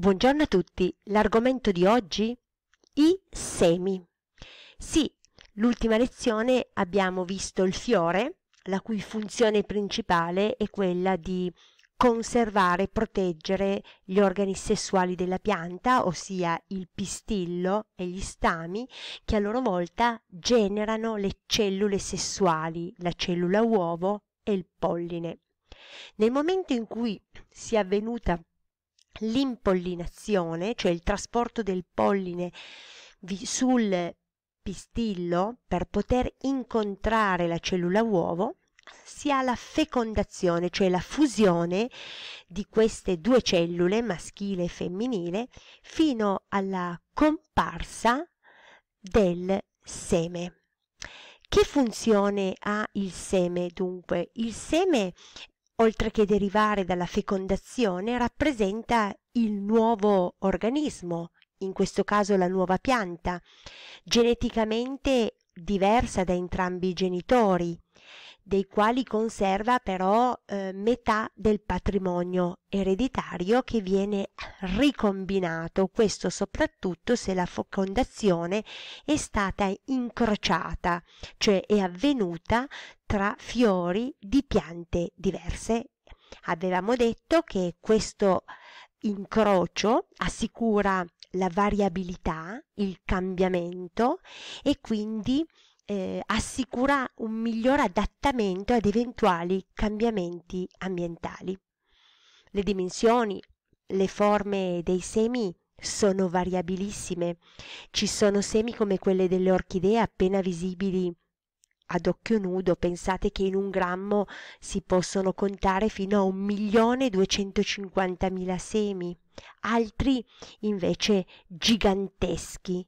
Buongiorno a tutti. L'argomento di oggi? I semi. Sì, l'ultima lezione abbiamo visto il fiore, la cui funzione principale è quella di conservare e proteggere gli organi sessuali della pianta, ossia il pistillo e gli stami, che a loro volta generano le cellule sessuali, la cellula uovo e il polline. Nel momento in cui sia avvenuta l'impollinazione, cioè il trasporto del polline sul pistillo per poter incontrare la cellula uovo, si ha la fecondazione, cioè la fusione di queste due cellule, maschile e femminile, fino alla comparsa del seme. Che funzione ha il seme dunque? Il seme oltre che derivare dalla fecondazione rappresenta il nuovo organismo in questo caso la nuova pianta geneticamente diversa da entrambi i genitori dei quali conserva però eh, metà del patrimonio ereditario che viene ricombinato questo soprattutto se la fecondazione è stata incrociata cioè è avvenuta tra fiori di piante diverse. Avevamo detto che questo incrocio assicura la variabilità, il cambiamento e quindi eh, assicura un miglior adattamento ad eventuali cambiamenti ambientali. Le dimensioni, le forme dei semi sono variabilissime. Ci sono semi come quelle delle orchidee appena visibili ad occhio nudo. Pensate che in un grammo si possono contare fino a 1.250.000 semi, altri invece giganteschi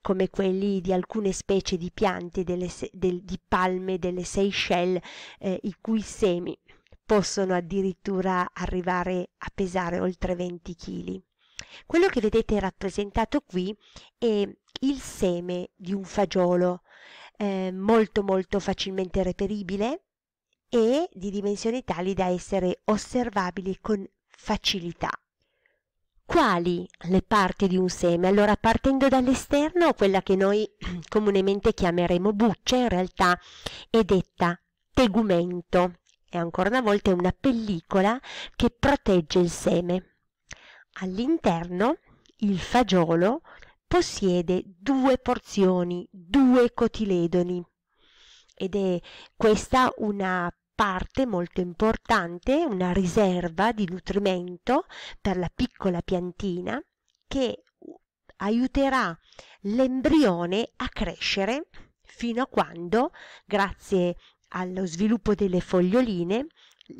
come quelli di alcune specie di piante delle, del, di palme delle Seychelles, eh, i cui semi possono addirittura arrivare a pesare oltre 20 kg. Quello che vedete rappresentato qui è il seme di un fagiolo, eh, molto molto facilmente reperibile e di dimensioni tali da essere osservabili con facilità quali le parti di un seme? Allora, partendo dall'esterno, quella che noi comunemente chiameremo buccia, in realtà è detta tegumento. E ancora una volta è una pellicola che protegge il seme. All'interno, il fagiolo possiede due porzioni, due cotiledoni. Ed è questa una parte molto importante, una riserva di nutrimento per la piccola piantina che aiuterà l'embrione a crescere fino a quando, grazie allo sviluppo delle foglioline,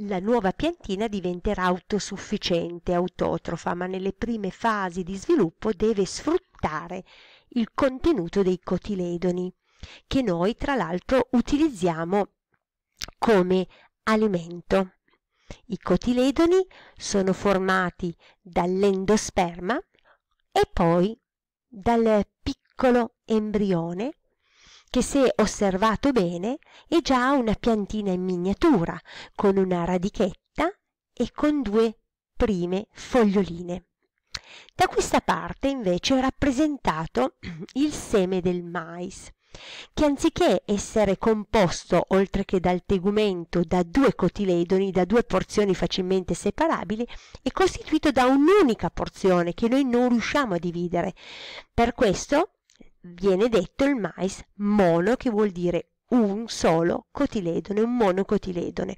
la nuova piantina diventerà autosufficiente, autotrofa, ma nelle prime fasi di sviluppo deve sfruttare il contenuto dei cotiledoni, che noi tra l'altro utilizziamo come alimento. I cotiledoni sono formati dall'endosperma e poi dal piccolo embrione che se osservato bene è già una piantina in miniatura con una radichetta e con due prime foglioline. Da questa parte invece è rappresentato il seme del mais che anziché essere composto oltre che dal tegumento da due cotiledoni, da due porzioni facilmente separabili, è costituito da un'unica porzione che noi non riusciamo a dividere. Per questo viene detto il mais mono, che vuol dire un solo cotiledone, un monocotiledone.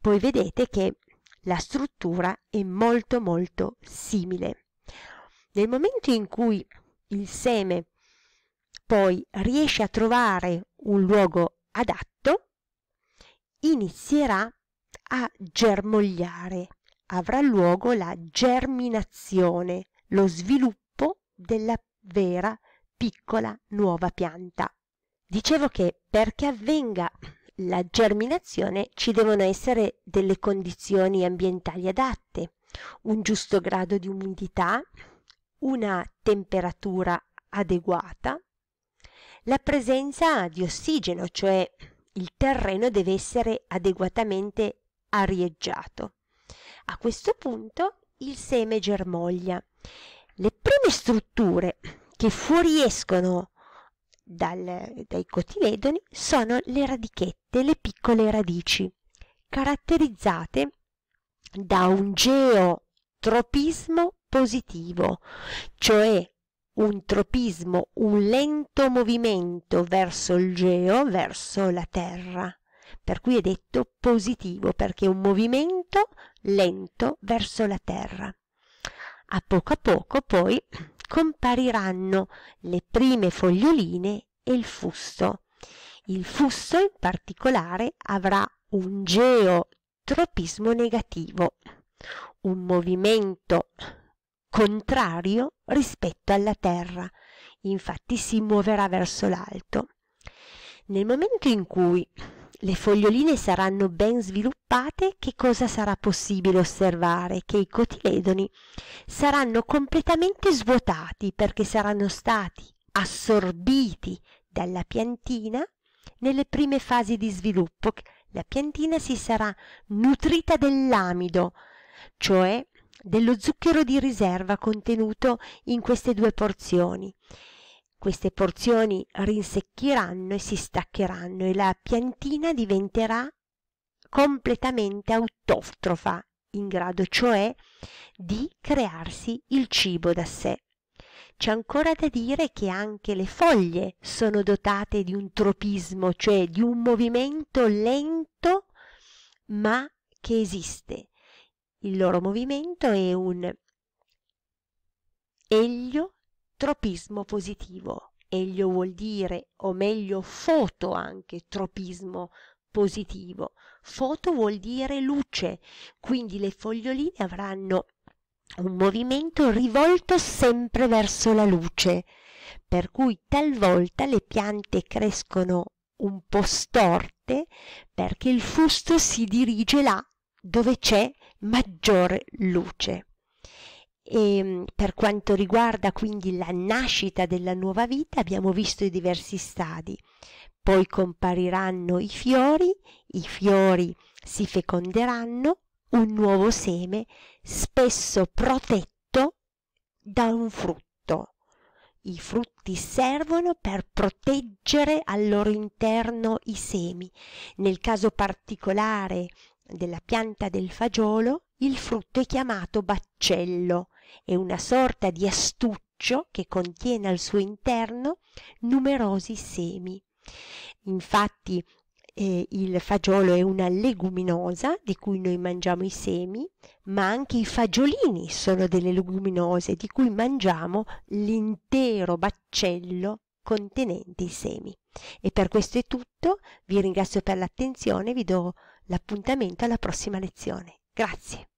Poi vedete che la struttura è molto molto simile. Nel momento in cui il seme poi riesce a trovare un luogo adatto inizierà a germogliare avrà luogo la germinazione lo sviluppo della vera piccola nuova pianta dicevo che perché avvenga la germinazione ci devono essere delle condizioni ambientali adatte, un giusto grado di umidità, una temperatura adeguata, la presenza di ossigeno, cioè il terreno deve essere adeguatamente arieggiato. A questo punto il seme germoglia. Le prime strutture che fuoriescono dal, dai cotiledoni sono le radichette, le piccole radici, caratterizzate da un geotropismo positivo, cioè un tropismo, un lento movimento verso il geo, verso la terra. Per cui è detto positivo perché è un movimento lento verso la terra. A poco a poco poi compariranno le prime foglioline e il fusto. Il fusto in particolare avrà un geotropismo negativo, un movimento contrario rispetto alla terra, infatti si muoverà verso l'alto. Nel momento in cui le foglioline saranno ben sviluppate, che cosa sarà possibile osservare? Che i cotiledoni saranno completamente svuotati perché saranno stati assorbiti dalla piantina nelle prime fasi di sviluppo. La piantina si sarà nutrita dell'amido, cioè dello zucchero di riserva contenuto in queste due porzioni queste porzioni rinsecchiranno e si staccheranno e la piantina diventerà completamente autotrofa, in grado cioè di crearsi il cibo da sé. C'è ancora da dire che anche le foglie sono dotate di un tropismo, cioè di un movimento lento ma che esiste il loro movimento è un elio positivo. Elio vuol dire, o meglio, foto anche tropismo positivo. Foto vuol dire luce, quindi le foglioline avranno un movimento rivolto sempre verso la luce, per cui talvolta le piante crescono un po' storte perché il fusto si dirige là dove c'è maggior luce. E ehm, per quanto riguarda quindi la nascita della nuova vita abbiamo visto i diversi stadi. Poi compariranno i fiori, i fiori si feconderanno, un nuovo seme spesso protetto da un frutto. I frutti servono per proteggere al loro interno i semi. Nel caso particolare della pianta del fagiolo il frutto è chiamato baccello è una sorta di astuccio che contiene al suo interno numerosi semi infatti eh, il fagiolo è una leguminosa di cui noi mangiamo i semi, ma anche i fagiolini sono delle leguminose di cui mangiamo l'intero baccello contenente i semi. E per questo è tutto, vi ringrazio per l'attenzione, vi do l'appuntamento alla prossima lezione. Grazie.